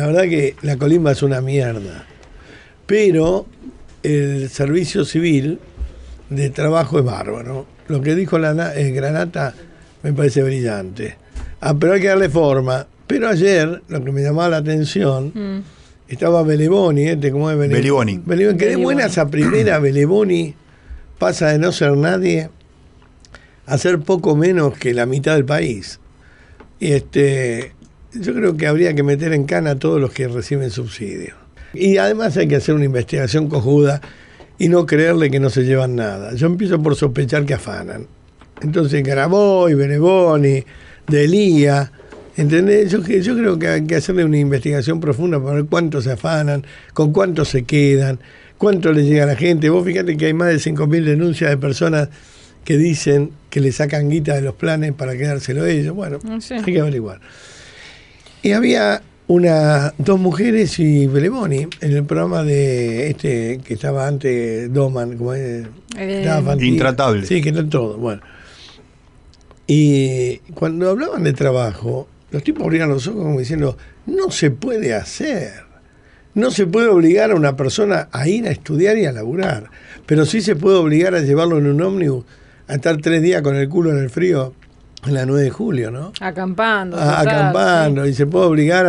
La verdad que la colimba es una mierda. Pero el servicio civil de trabajo es bárbaro. Lo que dijo la, eh, Granata me parece brillante. Ah, pero hay que darle forma. Pero ayer, lo que me llamaba la atención, mm. estaba Beleboni, este, ¿cómo es Beleboni? Beleboni. Que de buenas primera, Beleboni pasa de no ser nadie a ser poco menos que la mitad del país. y Este, yo creo que habría que meter en cana a todos los que reciben subsidio. Y además hay que hacer una investigación cojuda y no creerle que no se llevan nada. Yo empiezo por sospechar que afanan. Entonces Caraboy, Beneboni, Delía, ¿entendés? Yo, yo creo que hay que hacerle una investigación profunda para ver cuánto se afanan, con cuánto se quedan, cuánto le llega a la gente. Vos fíjate que hay más de 5.000 denuncias de personas que dicen que le sacan guita de los planes para quedárselo ellos. Bueno, ah, hay que averiguar. Y había una, dos mujeres y Belemoni en el programa de este que estaba antes, Doman, como es, eh, Intratable. Sí, que no todo. Bueno. Y cuando hablaban de trabajo, los tipos abrían los ojos como diciendo, no se puede hacer. No se puede obligar a una persona a ir a estudiar y a laburar, pero sí se puede obligar a llevarlo en un ómnibus, a estar tres días con el culo en el frío en la 9 de julio, ¿no? Acampando. acampando, y se puede obligar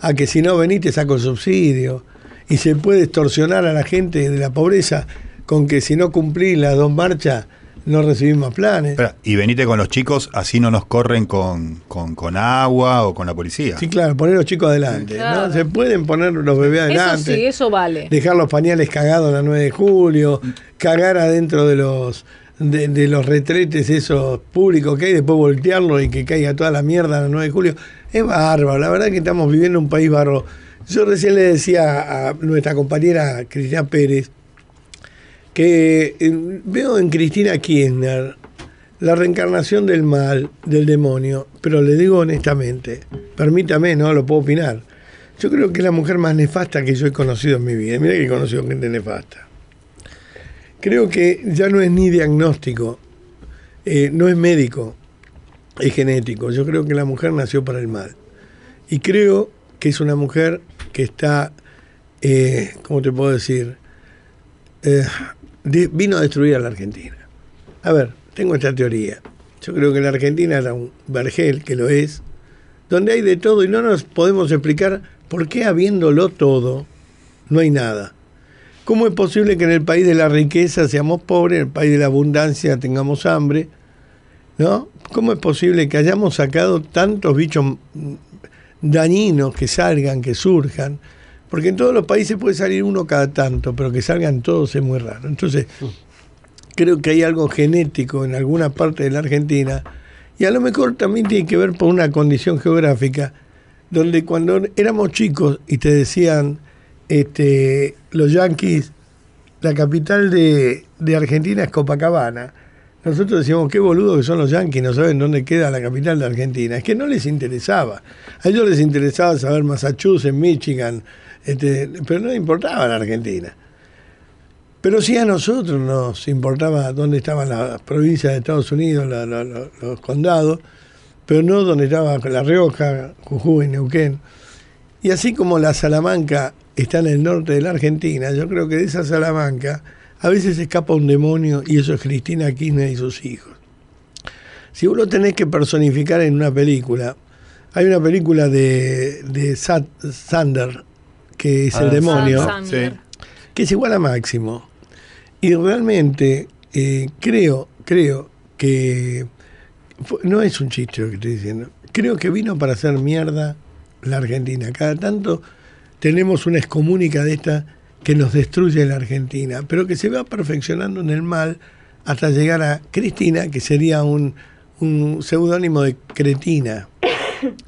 a, que si no venís te saco el subsidio, y se puede extorsionar a la gente de la pobreza con que si no cumplís las dos marchas no recibís más planes. y venite con los chicos, así no nos corren con, con, agua o con la policía. Sí, claro, poner los chicos adelante. Se pueden poner los bebés adelante. Eso sí, eso vale. Dejar los pañales cagados la 9 de julio, cagar adentro de los de, los retretes esos públicos que hay, después voltearlo y que caiga toda la mierda el 9 de julio, es bárbaro. La verdad que estamos viviendo un país barro Yo recién le decía a nuestra compañera Cristina Pérez que eh, veo en Cristina Kirchner la reencarnación del mal, del demonio, pero le digo honestamente, permítame, no lo puedo opinar. Yo creo que es la mujer más nefasta que yo he conocido en mi vida. Mira que he conocido gente nefasta creo que ya no es ni diagnóstico, eh, no es médico, es genético. Yo creo que la mujer nació para el mal. Y creo que es una mujer que está, eh, ¿cómo te puedo decir? Eh, vino a destruir a la Argentina. A ver, tengo esta teoría. Yo creo que la Argentina era un vergel, que lo es, donde hay de todo y no nos podemos explicar por qué habiéndolo todo no hay nada. ¿Cómo es posible que en el país de la riqueza seamos pobres, en el país de la abundancia tengamos hambre? ¿No? ¿Cómo es posible que hayamos sacado tantos bichos dañinos que salgan, que surjan? Porque en todos los países puede salir uno cada tanto, pero que salgan todos es muy raro. Entonces, creo que hay algo genético en alguna parte de la Argentina y a lo mejor también tiene que ver por una condición geográfica, donde cuando éramos chicos y te decían, este, los yanquis la capital de, Argentina es Copacabana. Nosotros decíamos, qué boludo que son los yanquis, no saben dónde queda la capital de Argentina. Es que no les interesaba. A ellos les interesaba saber Massachusetts, Michigan, este, pero no les importaba la Argentina. Pero sí a nosotros nos importaba dónde estaban las provincias de Estados Unidos, los condados, pero no dónde estaba La Rioja, Jujuy, Neuquén. Y así como la Salamanca está en el norte de la Argentina, yo creo que de esa Salamanca a veces escapa un demonio y eso es Cristina Kirchner y sus hijos. Si vos lo tenés que personificar en una película, hay una película de, de Sander, que es el ah, demonio, que es igual a Máximo. Y realmente eh, creo, creo que no es un chiste lo que estoy diciendo. Creo que vino para hacer mierda la Argentina. Cada tanto tenemos una excomúnica de esta que nos destruye la Argentina, pero que se va perfeccionando en el mal hasta llegar a Cristina, que sería un, un seudónimo de cretina.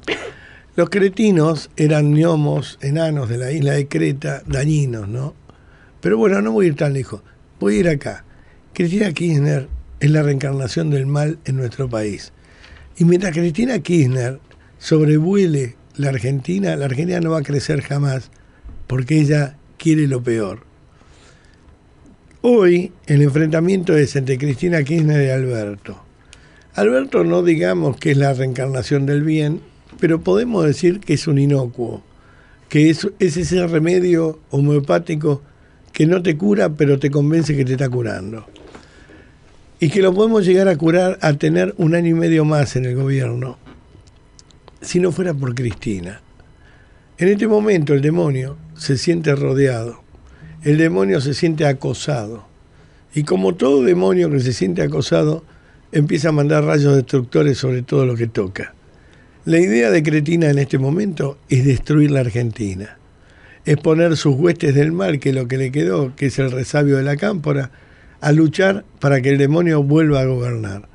Los cretinos eran gnomos, enanos de la isla de Creta, dañinos, ¿no? Pero bueno, no voy a ir tan lejos, voy a ir acá. Cristina Kirchner es la reencarnación del mal en nuestro país. Y mientras Cristina Kirchner sobrevuele la Argentina, la Argentina no va a crecer jamás porque ella quiere lo peor. Hoy el enfrentamiento es entre Cristina Kirchner y Alberto. Alberto no digamos que es la reencarnación del bien, pero podemos decir que es un inocuo, que es, es ese remedio homeopático que no te cura, pero te convence que te está curando. Y que lo podemos llegar a curar a tener un año y medio más en el gobierno si no fuera por Cristina. En este momento el demonio se siente rodeado, el demonio se siente acosado. Y como todo demonio que se siente acosado, empieza a mandar rayos destructores sobre todo lo que toca. La idea de Cretina en este momento es destruir la Argentina, es poner sus huestes del mar, que es lo que le quedó, que es el resabio de la cámpora, a luchar para que el demonio vuelva a gobernar.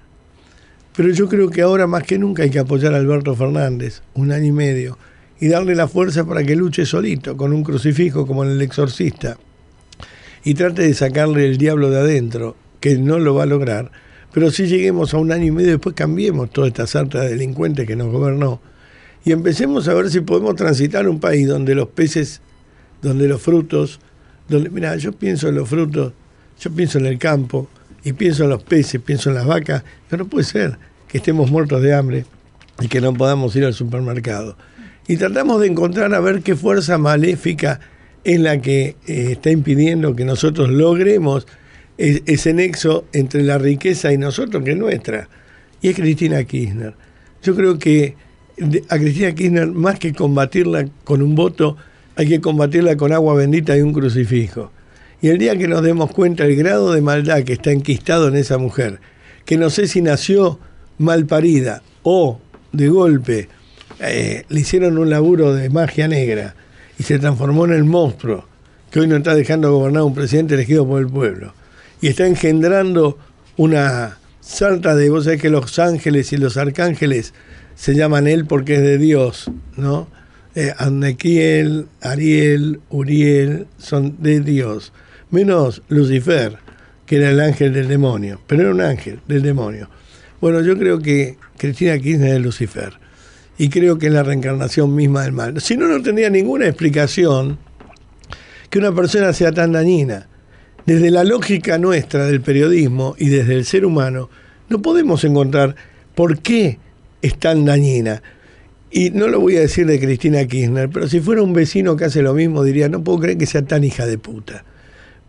Pero yo creo que ahora más que nunca hay que apoyar a Alberto Fernández, un año y medio, y darle la fuerza para que luche solito, con un crucifijo como en el exorcista, y trate de sacarle el diablo de adentro, que no lo va a lograr. Pero si lleguemos a un año y medio después cambiemos toda esta sarta de delincuentes que nos gobernó y empecemos a ver si podemos transitar un país donde los peces, donde los frutos, donde, mira, yo pienso en los frutos, yo pienso en el campo, y pienso en los peces, pienso en las vacas, pero no puede ser que estemos muertos de hambre y que no podamos ir al supermercado. Y tratamos de encontrar a ver qué fuerza maléfica es la que eh, está impidiendo que nosotros logremos ese nexo entre la riqueza y nosotros que es nuestra. Y es Cristina Kirchner. Yo creo que a Cristina Kirchner, más que combatirla con un voto, hay que combatirla con agua bendita y un crucifijo. Y el día que nos demos cuenta el grado de maldad que está enquistado en esa mujer, que no sé si nació malparida o de golpe eh, le hicieron un laburo de magia negra y se transformó en el monstruo que hoy no está dejando gobernar un presidente elegido por el pueblo y está engendrando una salta de, vos sabés que los ángeles y los arcángeles se llaman él porque es de Dios, ¿no? Eh, Ariel, Uriel son de Dios, menos Lucifer, que era el ángel del demonio, pero era un ángel del demonio. Bueno, yo creo que Cristina Kirchner es Lucifer. Y creo que es la reencarnación misma del mal. Si no, no tendría ninguna explicación que una persona sea tan dañina. Desde la lógica nuestra del periodismo y desde el ser humano, no podemos encontrar por qué es tan dañina. Y no lo voy a decir de Cristina Kirchner, pero si fuera un vecino que hace lo mismo, diría, no puedo creer que sea tan hija de puta.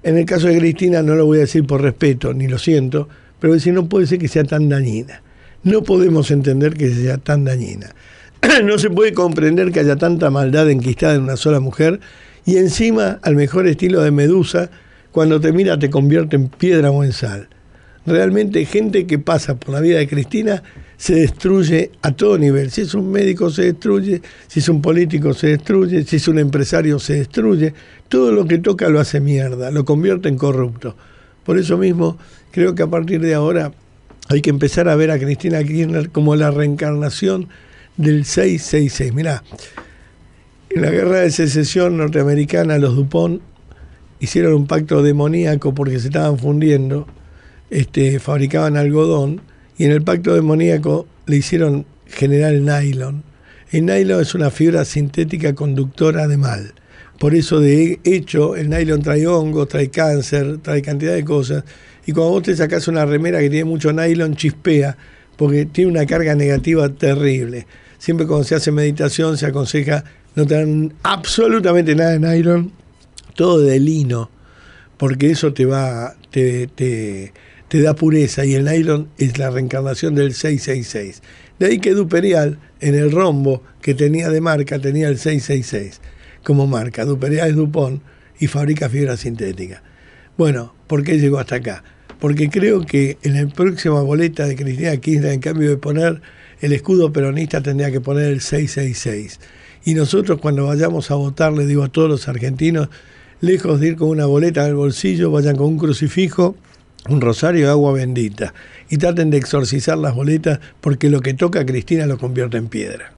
En el caso de Cristina no lo voy a decir por respeto, ni lo siento, pero si no puede ser que sea tan dañina. No podemos entender que sea tan dañina. no se puede comprender que haya tanta maldad enquistada en una sola mujer y encima, al mejor estilo de Medusa, cuando te mira te convierte en piedra o en sal. Realmente gente que pasa por la vida de Cristina se destruye a todo nivel. Si es un médico se destruye, si es un político se destruye, si es un empresario se destruye. Todo lo que toca lo hace mierda, lo convierte en corrupto. Por eso mismo, creo que a partir de ahora hay que empezar a ver a Cristina Kirchner como la reencarnación del 666. Mirá, en la guerra de secesión norteamericana, los Dupont hicieron un pacto demoníaco porque se estaban fundiendo, este, fabricaban algodón, y en el pacto demoníaco le hicieron generar nylon. El nylon es una fibra sintética conductora de mal. Por eso de hecho el nylon trae hongos, trae cáncer, trae cantidad de cosas. Y cuando vos te sacás una remera que tiene mucho nylon, chispea, porque tiene una carga negativa terrible. Siempre cuando se hace meditación se aconseja no tener absolutamente nada de nylon, todo de lino, porque eso te va, te, te, te da pureza. Y el nylon es la reencarnación del 666. De ahí que Duperial, en el rombo que tenía de marca, tenía el 666 como marca es Dupont y fabrica fibra sintética. Bueno, ¿por qué llegó hasta acá? Porque creo que en la próxima boleta de Cristina Kirchner, en cambio de poner el escudo peronista, tendría que poner el 666. Y nosotros cuando vayamos a votar, le digo a todos los argentinos, lejos de ir con una boleta en el bolsillo, vayan con un crucifijo, un rosario de agua bendita y traten de exorcizar las boletas porque lo que toca a Cristina lo convierte en piedra.